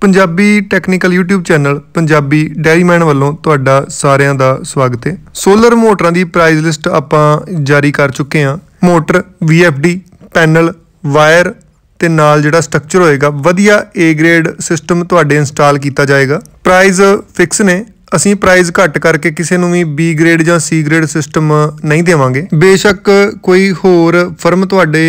Punjabi technical YouTube channel Punjabi dairyman ਵੱਲੋਂ ਤੁਹਾਡਾ ਸਾਰਿਆਂ ਦਾ ਸਵਾਗਤ ਹੈ ਸੋਲਰ ਮੋਟਰਾਂ ਦੀ ਪ੍ਰਾਈਸ ਲਿਸਟ ਆਪਾਂ ਜਾਰੀ ਕਰ ਚੁੱਕੇ ਹਾਂ ਮੋਟਰ VFD ਪੈਨਲ ਵਾਇਰ ਤੇ ਨਾਲ ਜਿਹੜਾ ਸਟਰਕਚਰ ਹੋਏਗਾ ਵਧੀਆ A ਗ੍ਰੇਡ ਸਿਸਟਮ ਤੁਹਾਡੇ ਇੰਸਟਾਲ ਕੀਤਾ ਜਾਏਗਾ ਪ੍ਰਾਈਸ ਫਿਕਸ ਨੇ ਅਸੀਂ ਪ੍ਰਾਈਸ ਘੱਟ ਕਰਕੇ ਕਿਸੇ ਨੂੰ ਵੀ B ਗ੍ਰੇਡ ਜਾਂ C ਗ੍ਰੇਡ ਸਿਸਟਮ ਨਹੀਂ ਦੇਵਾਂਗੇ ਬੇਸ਼ੱਕ ਕੋਈ ਹੋਰ ਫਰਮ ਤੁਹਾਡੇ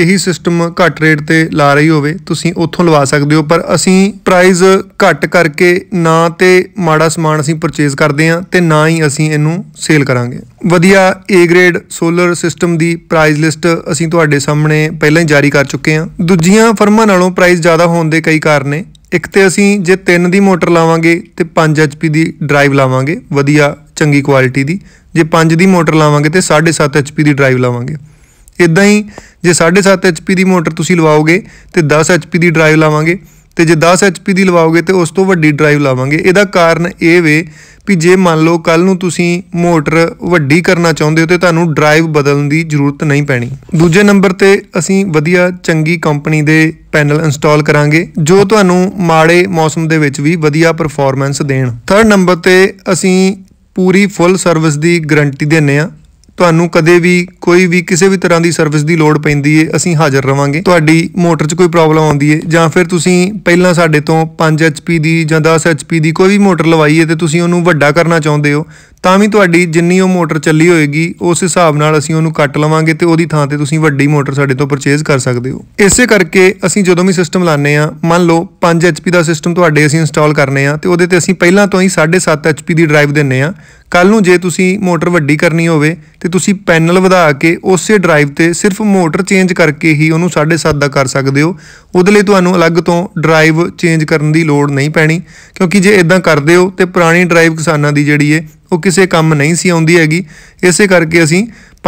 ਇਹੀ ਸਿਸਟਮ ਘੱਟ ਰੇਟ ਤੇ ਲਾ ਰਹੀ ਹੋਵੇ ਤੁਸੀਂ ਉੱਥੋਂ ਲਵਾ ਸਕਦੇ ਹੋ ਪਰ ਅਸੀਂ ਪ੍ਰਾਈਸ ਘੱਟ ਕਰਕੇ ਨਾ ਤੇ ਮਾੜਾ ਸਮਾਨ ਅਸੀਂ ਪਰਚੇਸ ਕਰਦੇ ਹਾਂ ਤੇ ਨਾ ਹੀ ਅਸੀਂ ਇਹਨੂੰ ਸੇਲ ਕਰਾਂਗੇ ਵਧੀਆ A ਗ੍ਰੇਡ ਸੋਲਰ ਸਿਸਟਮ ਦੀ ਪ੍ਰਾਈਸ ਲਿਸਟ ਅਸੀਂ ਤੁਹਾਡੇ ਸਾਹਮਣੇ ਪਹਿਲਾਂ ਹੀ ਜਾਰੀ ਕਰ ਚੁੱਕੇ ਹਾਂ ਦੂਜੀਆਂ ਫਰਮਾਂ ਨਾਲੋਂ ਪ੍ਰਾਈਸ ਜ਼ਿਆਦਾ ਹੋਣ ਦੇ ਕਈ ਕਾਰਨ ਨੇ ਇੱਕ ਤੇ ਅਸੀਂ ਜੇ 3 ਦੀ ਮੋਟਰ ਲਾਵਾਂਗੇ ਤੇ 5 HP ਦੀ ਡਰਾਈਵ ਲਾਵਾਂਗੇ ਵਧੀਆ ਚੰਗੀ ਕੁਆਲਿਟੀ ਦੀ ਜੇ 5 ਦੀ ਮੋਟਰ ਲਾਵਾਂਗੇ ਤੇ 7.5 HP ਦੀ ਡਰਾਈਵ ਲਾਵਾਂਗੇ ਇਦਾਂ ਹੀ ਜੇ 7.5 HP ਦੀ ਮੋਟਰ ਤੁਸੀਂ ਲਵਾਓਗੇ ਤੇ 10 HP ਦੀ ਡਰਾਈਵ ਲਾਵਾਂਗੇ ਤੇ ਜੇ 10 HP ਦੀ ਲਵਾਓਗੇ ਤੇ ਉਸ ਤੋਂ ਵੱਡੀ ਡਰਾਈਵ ਲਾਵਾਂਗੇ ਇਹਦਾ ਕਾਰਨ ਇਹ ਵੇ ਵੀ ਜੇ ਮੰਨ ਲਓ ਕੱਲ ਨੂੰ ਤੁਸੀਂ ਮੋਟਰ ਵੱਡੀ ਕਰਨਾ ਚਾਹੁੰਦੇ ਹੋ ਤੇ ਤੁਹਾਨੂੰ ਡਰਾਈਵ ਬਦਲਣ ਦੀ ਜ਼ਰੂਰਤ ਨਹੀਂ ਪੈਣੀ ਦੂਜੇ ਨੰਬਰ ਤੇ ਅਸੀਂ ਵਧੀਆ ਚੰਗੀ ਕੰਪਨੀ ਦੇ ਪੈਨਲ ਇੰਸਟਾਲ ਕਰਾਂਗੇ ਜੋ ਤੁਹਾਨੂੰ ਮਾੜੇ ਮੌਸਮ ਦੇ ਵਿੱਚ ਵੀ ਵਧੀਆ ਪਰਫਾਰਮੈਂਸ ਦੇਣ ਥਰਡ ਨੰਬਰ ਤੇ ਅਸੀਂ ਪੂਰੀ ਫੁੱਲ ਸਰਵਿਸ ਦੀ ਗਾਰੰਟੀ ਦਿੰਨੇ ਆ ਤੁਹਾਨੂੰ ਕਦੇ ਵੀ ਕੋਈ ਵੀ ਕਿਸੇ ਵੀ ਤਰ੍ਹਾਂ ਦੀ ਸਰਵਿਸ ਦੀ ਲੋੜ ਪੈਂਦੀ ਏ ਅਸੀਂ ਹਾਜ਼ਰ ਰਵਾਂਗੇ ਤੁਹਾਡੀ ਮੋਟਰ 'ਚ ਕੋਈ ਪ੍ਰੋਬਲਮ ਆਉਂਦੀ ਏ ਜਾਂ ਫਿਰ ਤੁਸੀਂ ਪਹਿਲਾਂ ਸਾਡੇ ਤੋਂ 5 HP ਦੀ ਜਾਂ 10 HP ਦੀ ਕੋਈ ਵੀ ਮੋਟਰ ਲਵਾਈ ਏ ਤੇ ਤੁਸੀਂ ਉਹਨੂੰ ਵੱਡਾ ਕਰਨਾ ਚਾਹੁੰਦੇ ਹੋ ਤਾਂ ਵੀ ਤੁਹਾਡੀ ਜਿੰਨੀ ਉਹ ਮੋਟਰ ਚੱਲੀ ਹੋਏਗੀ ਉਸ ਹਿਸਾਬ ਨਾਲ ਅਸੀਂ ਉਹਨੂੰ ਕੱਟ ਲਵਾਂਗੇ ਤੇ ਉਹਦੀ ਥਾਂ ਤੇ ਤੁਸੀਂ ਵੱਡੀ ਮੋਟਰ ਸਾਡੇ ਤੋਂ ਪਰਚੇਜ਼ ਕਰ ਸਕਦੇ ਹੋ ਇਸੇ ਕਰਕੇ ਅਸੀਂ ਜਦੋਂ ਵੀ ਸਿਸਟਮ ਲਾਣੇ ਆ ਮੰਨ ਲਓ 5 HP ਦਾ ਸਿਸਟਮ ਤੁਹਾਡੇ ਅਸੀਂ ਇੰਸਟਾਲ ਕਰਨੇ ਆ ਤੇ ਉਹਦੇ ਤੇ ਅਸੀਂ ਪਹਿਲਾਂ ਤੋਂ ਹੀ 7.5 HP ਦੀ ਡਰਾਈਵ ਦਿੰਨੇ ਆ ਕੱਲ ਨੂੰ ਜੇ ਤੁਸੀਂ ਮੋਟਰ ਵੱਡੀ ਕਰਨੀ ਹੋਵੇ ਤੇ ਤੁਸੀਂ ਪੈਨਲ ਵਧਾ ਕੇ ਉਸੇ ਡਰਾਈਵ ਤੇ ਸਿਰਫ ਮੋਟਰ ਚੇਂਜ ਕਰਕੇ ਹੀ ਉਹਨੂੰ 7.5 ਦਾ ਕਰ ਸਕਦੇ ਹੋ ਉਹਦੇ ਲਈ ਤੁਹਾਨੂੰ ਅਲੱਗ ਤੋਂ ਡਰਾਈਵ ਚੇਂਜ ਕਰਨ ਦੀ ਲੋੜ ਨਹੀਂ ਪੈਣੀ ਕਿਉਂਕਿ ਜੇ ਇਦਾਂ ਕਰਦੇ ਹੋ ਤੇ ਪੁਰਾਣੀ ਡਰਾਈਵ ਕਿਸਾਨਾਂ ਦੀ ਜਿਹੜੀ ਏ ਉਹ ਕਿਸੇ ਕੰਮ ਨਹੀਂ ਸੀ ਆਉਂਦੀ ਹੈਗੀ ਇਸੇ ਕਰਕੇ ਅਸੀਂ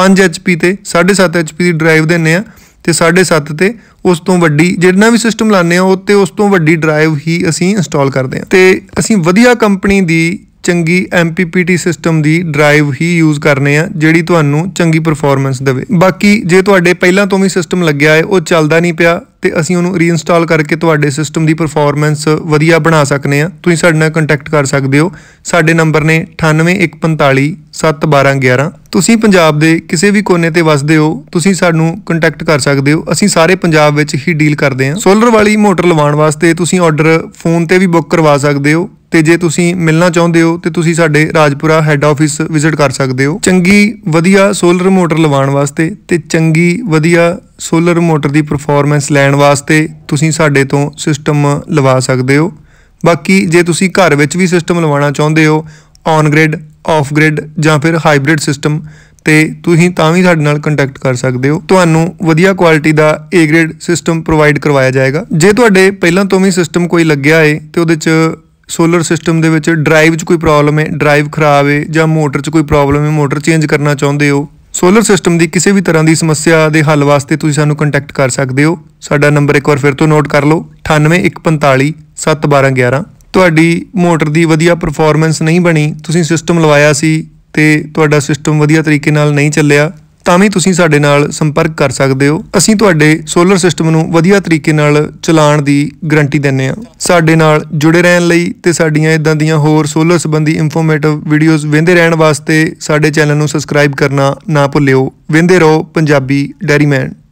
5 HP ਤੇ 7.5 HP ਦੀ ਡਰਾਈਵ ਦਿੰਨੇ ਆ ਤੇ 7.5 ਤੇ ਉਸ ਤੋਂ ਵੱਡੀ ਜਿਹੜਾ ਵੀ ਸਿਸਟਮ ਲਾਣੇ ਆ ਉਹ ਤੇ ਉਸ ਤੋਂ ਵੱਡੀ ਡਰਾਈਵ ਹੀ ਅਸੀਂ ਇੰਸਟਾਲ ਕਰਦੇ ਆ ਤੇ ਅਸੀਂ ਵਧੀਆ ਕੰਪਨੀ ਦੀ ਚੰਗੀ MPPT ਸਿਸਟਮ ਦੀ ਡਰਾਈਵ ਹੀ ਯੂਜ਼ ਕਰਨੇ ਆ ਜਿਹੜੀ ਤੁਹਾਨੂੰ ਚੰਗੀ ਪਰਫਾਰਮੈਂਸ ਦੇਵੇ ਬਾਕੀ ਜੇ ਤੁਹਾਡੇ ਪਹਿਲਾਂ ਤੋਂ ਵੀ ਸਿਸਟਮ ਲੱਗਿਆ ਹੈ ਉਹ ਚੱਲਦਾ ਨਹੀਂ ਪਿਆ ਤੇ ਅਸੀਂ ਉਹਨੂੰ ਰੀਇਨਸਟਾਲ ਕਰਕੇ ਤੁਹਾਡੇ ਸਿਸਟਮ ਦੀ ਪਰਫਾਰਮੈਂਸ ਵਧੀਆ ਬਣਾ ਸਕਨੇ ਆ ਤੁਸੀਂ ਸਾਡੇ ਨਾਲ ਕੰਟੈਕਟ ਕਰ ਸਕਦੇ ਹੋ ਸਾਡੇ ਨੰਬਰ ਨੇ 9814571211 ਤੁਸੀਂ ਪੰਜਾਬ ਦੇ ਕਿਸੇ ਵੀ ਕੋਨੇ ਤੇ ਵਸਦੇ ਹੋ ਤੁਸੀਂ ਸਾਨੂੰ ਕੰਟੈਕਟ ਕਰ ਸਕਦੇ ਹੋ ਅਸੀਂ ਸਾਰੇ ਪੰਜਾਬ ਵਿੱਚ ਹੀ ਡੀਲ ਕਰਦੇ ਹਾਂ ਸੋਲਰ ਵਾਲੀ ਮੋਟਰ ਲਵਾਉਣ ਵਾਸਤੇ ਤੁਸੀਂ ਆਰਡਰ ਫੋਨ ਤੇ ਵੀ ਬੁੱਕ ਕਰਵਾ ਸਕਦੇ ਹੋ ਤੇ ਜੇ ਤੁਸੀਂ ਮਿਲਣਾ ਚਾਹੁੰਦੇ ਹੋ ਤੇ ਤੁਸੀਂ ਸਾਡੇ ਰਾਜਪੁਰਾ ਹੈੱਡ ਆਫਿਸ ਵਿਜ਼ਿਟ ਕਰ ਸਕਦੇ ਹੋ ਚੰਗੀ ਵਧੀਆ ਸੋਲਰ ਮੋਟਰ ਲਵਾਉਣ ਵਾਸਤੇ ਤੇ ਚੰਗੀ ਵਧੀਆ ਸੋਲਰ ਮੋਟਰ ਦੀ ਪਰਫਾਰਮੈਂਸ ਲੈਣ ਵਾਸਤੇ ਤੁਸੀਂ ਸਾਡੇ ਤੋਂ ਸਿਸਟਮ ਲਵਾ ਸਕਦੇ ਹੋ ਬਾਕੀ ਜੇ ਤੁਸੀਂ ਘਰ ਵਿੱਚ ਵੀ ਸਿਸਟਮ ਲਵਾਉਣਾ ਚਾਹੁੰਦੇ ਹੋ ਔਨ ਗ੍ਰਿਡ ਆਫ ਗ੍ਰਿਡ ਜਾਂ ਫਿਰ ਹਾਈਬ੍ਰਿਡ ਸਿਸਟਮ ਤੇ ਤੁਸੀਂ ਤਾਂ ਵੀ ਸਾਡੇ ਨਾਲ ਕੰਟੈਕਟ ਕਰ ਸਕਦੇ ਹੋ ਤੁਹਾਨੂੰ ਵਧੀਆ ਕੁਆਲਿਟੀ ਦਾ A ਗ੍ਰੇਡ ਸਿਸਟਮ ਪ੍ਰੋਵਾਈਡ ਕਰਵਾਇਆ ਜਾਏਗਾ ਜੇ ਤੁਹਾਡੇ ਪਹਿਲਾਂ ਤੋਂ ਵੀ ਸਿਸਟਮ ਕੋਈ ਲੱਗਿਆ ਹੈ ਤੇ ਉਹਦੇ 'ਚ ਸੋਲਰ ਸਿਸਟਮ ਦੇ ਵਿੱਚ ਡਰਾਈਵ 'ਚ ਕੋਈ ਪ੍ਰੋਬਲਮ ਹੈ ਡਰਾਈਵ ਖਰਾਬ ਹੈ ਜਾਂ ਮੋਟਰ 'ਚ ਕੋਈ ਪ੍ਰੋਬਲਮ ਹੈ ਮੋਟਰ ਚੇਂਜ ਕਰਨਾ ਚਾਹੁੰਦੇ ਹੋ ਸੋਲਰ ਸਿਸਟਮ ਦੀ ਕਿਸੇ ਵੀ ਤਰ੍ਹਾਂ ਦੀ ਸਮੱਸਿਆ ਦੇ ਹੱਲ ਵਾਸਤੇ ਤੁਸੀਂ ਸਾਨੂੰ ਕੰਟੈਕਟ ਕਰ ਸਕਦੇ ਹੋ ਸਾਡਾ ਨੰਬਰ ਇੱਕ ਵਾਰ ਫਿਰ ਤੋਂ ਨੋਟ ਕਰ ਲਓ 9815471211 ਤੁਹਾਡੀ ਮੋਟਰ ਦੀ ਵਧੀਆ ਪਰਫਾਰਮੈਂਸ ਨਹੀਂ ਬਣੀ ਤੁਸੀਂ ਸਿਸਟਮ ਲਵਾਇਆ ਸੀ ਤੇ ਤੁਹਾਡਾ ਸਿਸਟਮ ਵਧੀਆ ਤਰੀਕੇ ਨਾਲ ਨਹੀਂ ਚੱਲਿਆ ਤਾਂ ਵੀ ਤੁਸੀਂ ਸਾਡੇ ਨਾਲ ਸੰਪਰਕ ਕਰ ਸਕਦੇ ਹੋ ਅਸੀਂ ਤੁਹਾਡੇ ਸੋਲਰ ਸਿਸਟਮ ਨੂੰ ਵਧੀਆ ਤਰੀਕੇ ਨਾਲ ਚਲਾਉਣ ਦੀ ਗਰੰਟੀ ਦਿੰਨੇ ਆ ਸਾਡੇ ਨਾਲ ਜੁੜੇ ਰਹਿਣ ਲਈ ਤੇ ਸਾਡੀਆਂ ਇਦਾਂ ਦੀਆਂ ਹੋਰ ਸੋਲਰ ਸੰਬੰਧੀ ਇਨਫੋਰਮੇਟਿਵ ਵੀਡੀਓਜ਼ ਵੇਂਦੇ ਰਹਿਣ ਵਾਸਤੇ ਸਾਡੇ ਚੈਨਲ ਨੂੰ ਸਬਸਕ੍ਰਾਈਬ ਕਰਨਾ ਨਾ ਭੁੱਲਿਓ ਵੇਂਦੇ ਰਹੋ ਪੰਜਾਬੀ ਡੈਰੀਮੈਨ